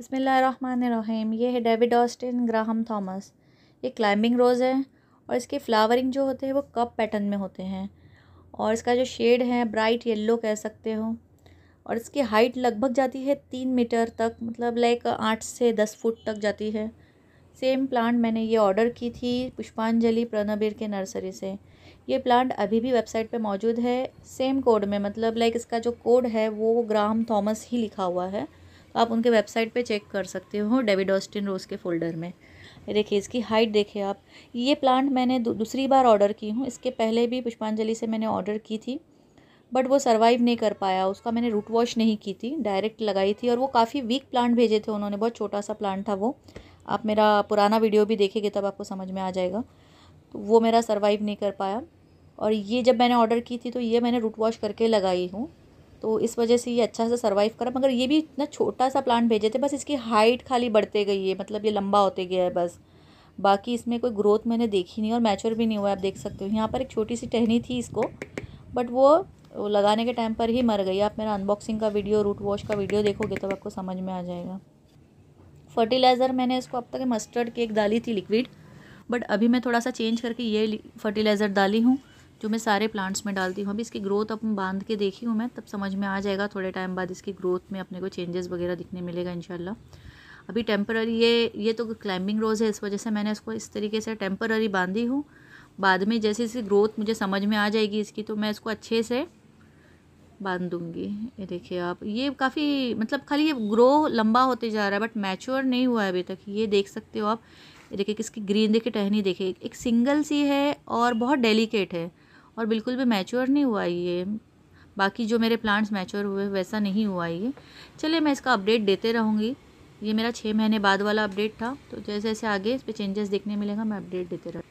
बसमीम ये है डेविड ऑस्टिन ग्राहम थॉमस ये क्लाइंबिंग रोज़ है और इसके फ्लावरिंग जो होते हैं वो कप पैटर्न में होते हैं और इसका जो शेड है ब्राइट येलो कह सकते हो और इसकी हाइट लगभग जाती है तीन मीटर तक मतलब लाइक आठ से दस फुट तक जाती है सेम प्लांट मैंने ये ऑर्डर की थी पुष्पांजलि प्रणबीर के नर्सरी से ये प्लांट अभी भी वेबसाइट पे मौजूद है सेम कोड में मतलब लाइक इसका जो कोड है वो ग्राम थॉमस ही लिखा हुआ है आप उनके वेबसाइट पे चेक कर सकते हो डेविड ऑस्टिन रोज़ के फ़ोल्डर में देखिए इसकी हाइट देखिए आप ये प्लांट मैंने दूसरी बार ऑर्डर की हूँ इसके पहले भी पुष्पांजलि से मैंने ऑर्डर की थी बट वो सर्वाइव नहीं कर पाया उसका मैंने रूट वॉश नहीं की थी डायरेक्ट लगाई थी और वो काफ़ी वीक प्लांट भेजे थे उन्होंने बहुत छोटा सा प्लांट था वो आप मेरा पुराना वीडियो भी देखेंगे तब आपको समझ में आ जाएगा तो वो मेरा सर्वाइव नहीं कर पाया और ये जब मैंने ऑर्डर की थी तो ये मैंने रूट वॉश करके लगाई हूँ तो इस वजह से ये अच्छा सा सर्वाइव करा मगर ये भी इतना छोटा सा प्लांट भेजे थे बस इसकी हाइट खाली बढ़ते गई है मतलब ये लंबा होते गया है बस बाकी इसमें कोई ग्रोथ मैंने देखी नहीं और मैच्योर भी नहीं हुआ आप देख सकते हो यहाँ पर एक छोटी सी टहनी थी इसको बट वो लगाने के टाइम पर ही मर गई आप मेरा अनबॉक्सिंग का वीडियो रूट वॉश का वीडियो देखोगे तो आपको समझ में आ जाएगा फर्टिलाइज़र मैंने इसको अब तक मस्टर्ड केक डाली थी लिक्विड बट अभी मैं थोड़ा सा चेंज करके ये फर्टिलाइज़र डाली हूँ जो मैं सारे प्लांट्स में डालती हूँ अभी इसकी ग्रोथ अपन बांध के देखी हूँ मैं तब समझ में आ जाएगा थोड़े टाइम बाद इसकी ग्रोथ में अपने को चेंजेस वगैरह दिखने मिलेगा इनशाला अभी टेम्पररी ये ये तो क्लाइंबिंग रोज़ है इस वजह से मैंने इसको इस तरीके से टेम्पररी बांधी हूँ बाद में जैसे इसकी ग्रोथ मुझे समझ में आ जाएगी इसकी तो मैं इसको अच्छे से बांध दूँगी ये देखिए आप ये काफ़ी मतलब खाली ये ग्रो लंबा होते जा रहा है बट मैच्योर नहीं हुआ है अभी तक ये देख सकते हो आप ये देखिए किसकी ग्रीन देखिए टहनी देखिए एक सिंगल सी है और बहुत डेलिकेट है और बिल्कुल भी मैच्योर नहीं हुआ ये बाकी जो मेरे प्लांट्स मैच्योर हुए वैसा नहीं हुआ ये चलिए मैं इसका अपडेट देते रहूँगी ये मेरा छः महीने बाद वाला अपडेट था तो जैसे जैसे आगे इस पर चेंजेस देखने मिलेगा मैं अपडेट देते रहूँ